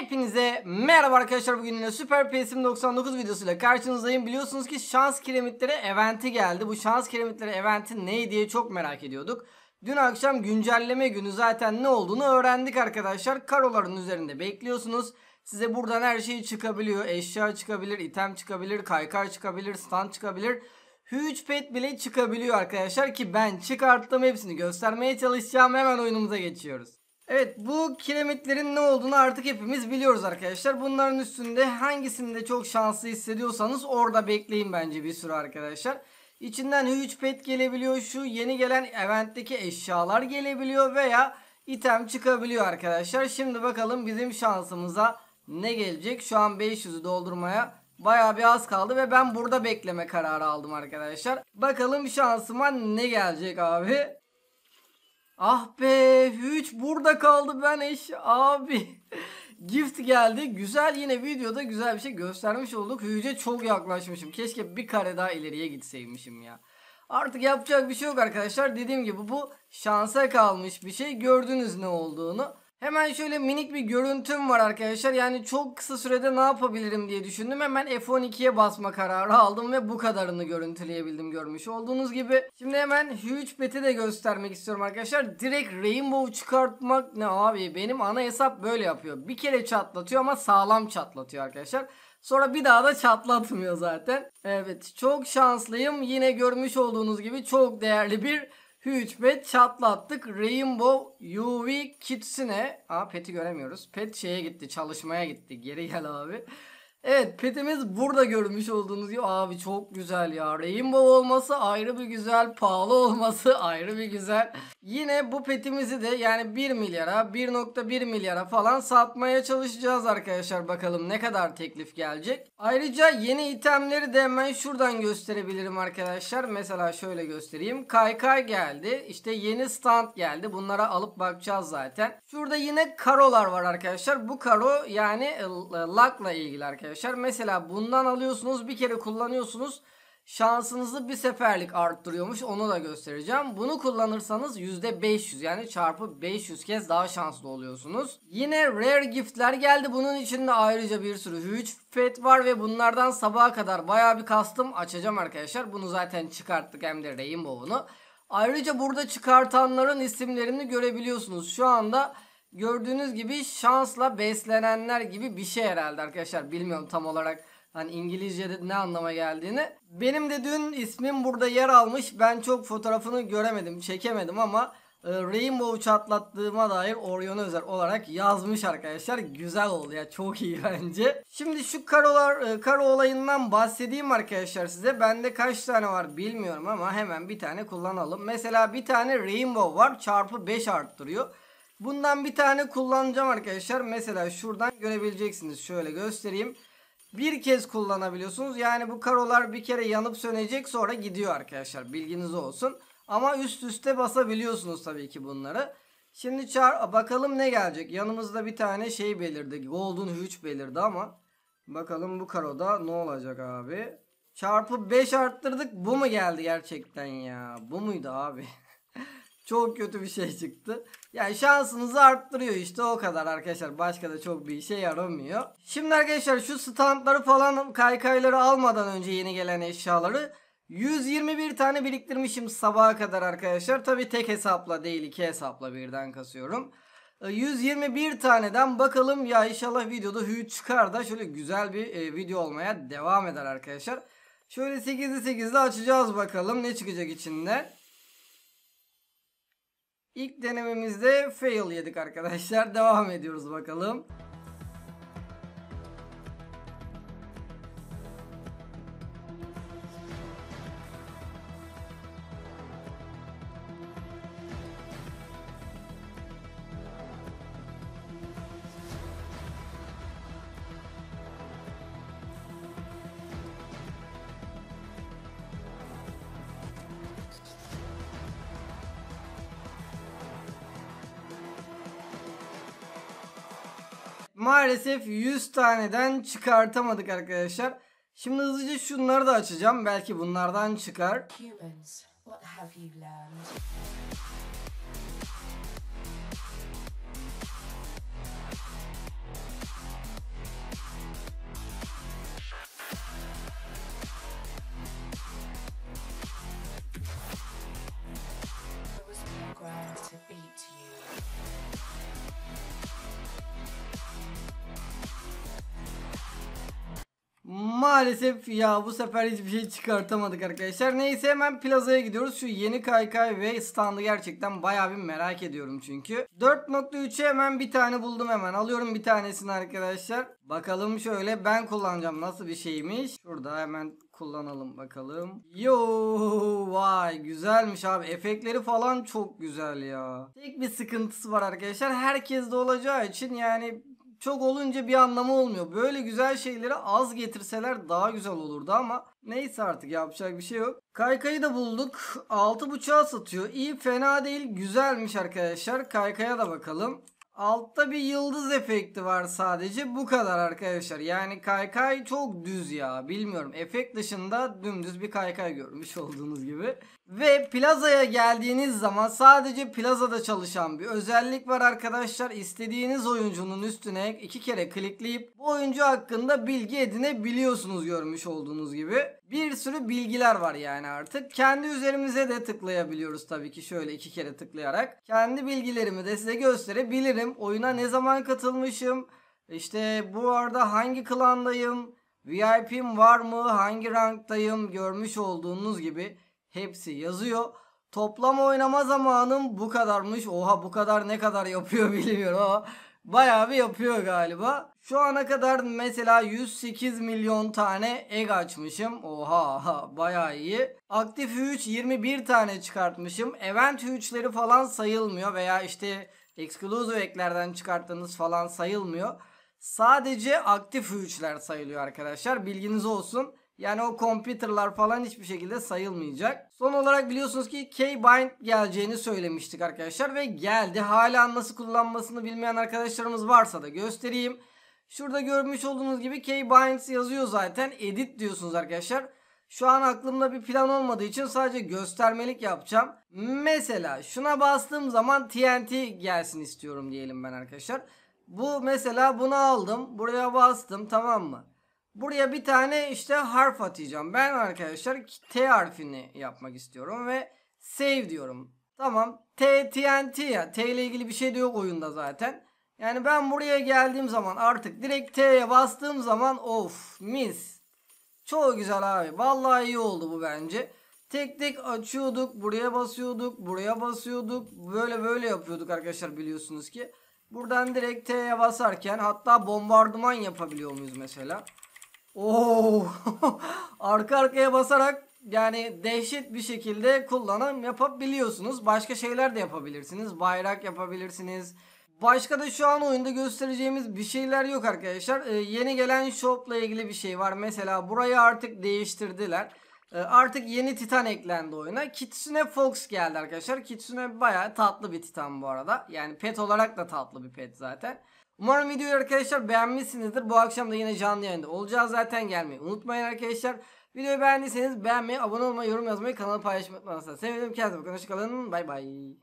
Hepinize merhaba arkadaşlar bugün yine Süper PSM 99 videosuyla karşınızdayım. Biliyorsunuz ki şans kiremitlere eventi geldi. Bu şans kiremitlere eventi ne diye çok merak ediyorduk. Dün akşam güncelleme günü zaten ne olduğunu öğrendik arkadaşlar. Karoların üzerinde bekliyorsunuz. Size buradan her şey çıkabiliyor. Eşya çıkabilir, item çıkabilir, kaykar çıkabilir, stand çıkabilir. Huge pet bile çıkabiliyor arkadaşlar ki ben çıkarttım hepsini göstermeye çalışacağım. Hemen oyunumuza geçiyoruz. Evet bu kiremitlerin ne olduğunu artık hepimiz biliyoruz arkadaşlar. Bunların üstünde hangisinde çok şanslı hissediyorsanız orada bekleyin bence bir süre arkadaşlar. İçinden huge pet gelebiliyor. Şu yeni gelen eventteki eşyalar gelebiliyor veya item çıkabiliyor arkadaşlar. Şimdi bakalım bizim şansımıza ne gelecek. Şu an 500'ü doldurmaya Baya bir az kaldı ve ben burada bekleme kararı aldım arkadaşlar. Bakalım şansıma ne gelecek abi. Ah be hiç burada kaldı ben eş abi. Gift geldi. Güzel yine videoda güzel bir şey göstermiş olduk. Hüce çok yaklaşmışım. Keşke bir kare daha ileriye gitseymişim ya. Artık yapacak bir şey yok arkadaşlar. Dediğim gibi bu şansa kalmış bir şey. Gördünüz ne olduğunu. Hemen şöyle minik bir görüntüm var arkadaşlar. Yani çok kısa sürede ne yapabilirim diye düşündüm. Hemen F12'ye basma kararı aldım ve bu kadarını görüntüleyebildim görmüş olduğunuz gibi. Şimdi hemen Huge Bet'i de göstermek istiyorum arkadaşlar. Direkt Rainbow çıkartmak ne abi benim ana hesap böyle yapıyor. Bir kere çatlatıyor ama sağlam çatlatıyor arkadaşlar. Sonra bir daha da çatlatmıyor zaten. Evet çok şanslıyım. Yine görmüş olduğunuz gibi çok değerli bir Hüçbet çatlattık. Rainbow UV kitsine. Aa peti göremiyoruz. Pet şeye gitti. Çalışmaya gitti. Geri gel abi. Evet petimiz burada görmüş olduğunuz gibi abi çok güzel ya. Rainbow olması ayrı bir güzel, pahalı olması ayrı bir güzel. Yine bu petimizi de yani 1 milyara, 1.1 milyara falan satmaya çalışacağız arkadaşlar. Bakalım ne kadar teklif gelecek. Ayrıca yeni itemleri de hemen şuradan gösterebilirim arkadaşlar. Mesela şöyle göstereyim. Kaykay geldi. işte yeni stand geldi. Bunlara alıp bakacağız zaten. Şurada yine karolar var arkadaşlar. Bu karo yani e, luck'la ilgili arkadaşlar arkadaşlar. Mesela bundan alıyorsunuz bir kere kullanıyorsunuz. Şansınızı bir seferlik arttırıyormuş onu da göstereceğim. Bunu kullanırsanız %500 yani çarpı 500 kez daha şanslı oluyorsunuz. Yine rare giftler geldi. Bunun içinde ayrıca bir sürü huge fet var ve bunlardan sabaha kadar baya bir kastım açacağım arkadaşlar. Bunu zaten çıkarttık hem de Rainbow'unu. Ayrıca burada çıkartanların isimlerini görebiliyorsunuz. Şu anda gördüğünüz gibi şansla beslenenler gibi bir şey herhalde arkadaşlar. Bilmiyorum tam olarak hani İngilizce'de ne anlama geldiğini. Benim de dün ismim burada yer almış. Ben çok fotoğrafını göremedim, çekemedim ama e, Rainbow çatlattığıma dair Orion'a özel olarak yazmış arkadaşlar. Güzel oldu ya çok iyi bence. Şimdi şu karolar e, karo olayından bahsedeyim arkadaşlar size. Bende kaç tane var bilmiyorum ama hemen bir tane kullanalım. Mesela bir tane Rainbow var çarpı 5 arttırıyor. Bundan bir tane kullanacağım arkadaşlar. Mesela şuradan görebileceksiniz. Şöyle göstereyim. Bir kez kullanabiliyorsunuz. Yani bu karolar bir kere yanıp sönecek sonra gidiyor arkadaşlar. Bilginiz olsun. Ama üst üste basabiliyorsunuz tabii ki bunları. Şimdi çağır bakalım ne gelecek. Yanımızda bir tane şey belirdi. Golden Hüç belirdi ama. Bakalım bu karoda ne olacak abi. Çarpı 5 arttırdık. Bu mu geldi gerçekten ya? Bu muydu abi? Çok kötü bir şey çıktı. Yani şansınızı arttırıyor işte o kadar arkadaşlar. Başka da çok bir işe yaramıyor. Şimdi arkadaşlar şu standları falan kaykayları almadan önce yeni gelen eşyaları 121 tane biriktirmişim sabaha kadar arkadaşlar. Tabi tek hesapla değil iki hesapla birden kasıyorum. 121 ee, taneden bakalım ya inşallah videoda hüyü çıkar da şöyle güzel bir e, video olmaya devam eder arkadaşlar. Şöyle 8'li 8'li açacağız bakalım ne çıkacak içinde. İlk denememizde fail yedik arkadaşlar. Devam ediyoruz bakalım. maalesef 100 taneden çıkartamadık arkadaşlar. Şimdi hızlıca şunları da açacağım. Belki bunlardan çıkar. Humans, what have you learned? maalesef ya bu sefer hiçbir şey çıkartamadık arkadaşlar. Neyse hemen plazaya gidiyoruz. Şu yeni kaykay ve standı gerçekten baya bir merak ediyorum çünkü. 4.3'e hemen bir tane buldum hemen. Alıyorum bir tanesini arkadaşlar. Bakalım şöyle ben kullanacağım nasıl bir şeymiş. Şurada hemen kullanalım bakalım. Yo vay güzelmiş abi. Efektleri falan çok güzel ya. Tek bir sıkıntısı var arkadaşlar. Herkes de olacağı için yani çok olunca bir anlamı olmuyor. Böyle güzel şeyleri az getirseler daha güzel olurdu ama neyse artık yapacak bir şey yok. Kaykayı da bulduk. 6.5'a satıyor. İyi fena değil güzelmiş arkadaşlar. Kaykaya da bakalım. Altta bir yıldız efekti var sadece bu kadar arkadaşlar. Yani kaykay çok düz ya bilmiyorum. Efekt dışında dümdüz bir kaykay görmüş olduğunuz gibi. Ve plazaya geldiğiniz zaman sadece plazada çalışan bir özellik var arkadaşlar. İstediğiniz oyuncunun üstüne iki kere klikleyip bu oyuncu hakkında bilgi edinebiliyorsunuz görmüş olduğunuz gibi. Bir sürü bilgiler var yani artık. Kendi üzerimize de tıklayabiliyoruz tabii ki şöyle iki kere tıklayarak. Kendi bilgilerimi de size gösterebilirim. Oyuna ne zaman katılmışım, işte bu arada hangi klandayım, VIP'm var mı, hangi ranktayım görmüş olduğunuz gibi Hepsi yazıyor. Toplam oynama zamanım bu kadarmış. Oha bu kadar ne kadar yapıyor bilmiyorum ama bayağı bir yapıyor galiba. Şu ana kadar mesela 108 milyon tane egg açmışım. Oha bayağı iyi. Aktif H3 21 tane çıkartmışım. Event H3'leri falan sayılmıyor veya işte exclusive eklerden çıkarttığınız falan sayılmıyor. Sadece aktif H3'ler sayılıyor arkadaşlar. Bilginiz olsun. Yani o computer'lar falan hiçbir şekilde sayılmayacak. Son olarak biliyorsunuz ki Keybind geleceğini söylemiştik arkadaşlar ve geldi. Hala nasıl kullanmasını bilmeyen arkadaşlarımız varsa da göstereyim. Şurada görmüş olduğunuz gibi Keybind yazıyor zaten. Edit diyorsunuz arkadaşlar. Şu an aklımda bir plan olmadığı için sadece göstermelik yapacağım. Mesela şuna bastığım zaman TNT gelsin istiyorum diyelim ben arkadaşlar. Bu mesela bunu aldım. Buraya bastım tamam mı? Buraya bir tane işte harf atacağım. Ben arkadaşlar T harfini yapmak istiyorum ve save diyorum. Tamam. T TNT ya. T ile ilgili bir şey de yok oyunda zaten. Yani ben buraya geldiğim zaman artık direkt T'ye bastığım zaman of mis. Çok güzel abi. Vallahi iyi oldu bu bence. Tek tek açıyorduk. Buraya basıyorduk. Buraya basıyorduk. Böyle böyle yapıyorduk arkadaşlar biliyorsunuz ki. Buradan direkt T'ye basarken hatta bombardıman yapabiliyor muyuz mesela? Oo. Arka arkaya basarak yani dehşet bir şekilde kullanım yapabiliyorsunuz. Başka şeyler de yapabilirsiniz. Bayrak yapabilirsiniz. Başka da şu an oyunda göstereceğimiz bir şeyler yok arkadaşlar. Ee, yeni gelen shop'la ilgili bir şey var. Mesela burayı artık değiştirdiler. Ee, artık yeni titan eklendi oyuna. Kitsune Fox geldi arkadaşlar. Kitsune baya tatlı bir titan bu arada. Yani pet olarak da tatlı bir pet zaten. Umarım videoyu arkadaşlar beğenmişsinizdir. Bu akşam da yine canlı yayında olacağız zaten gelmeyi unutmayın arkadaşlar. Videoyu beğendiyseniz beğenmeyi, abone olmayı, yorum yazmayı, kanalı paylaşmayı unutmayın. Sevgilerim kendinize bakın. Hoşçakalın. Bay bay.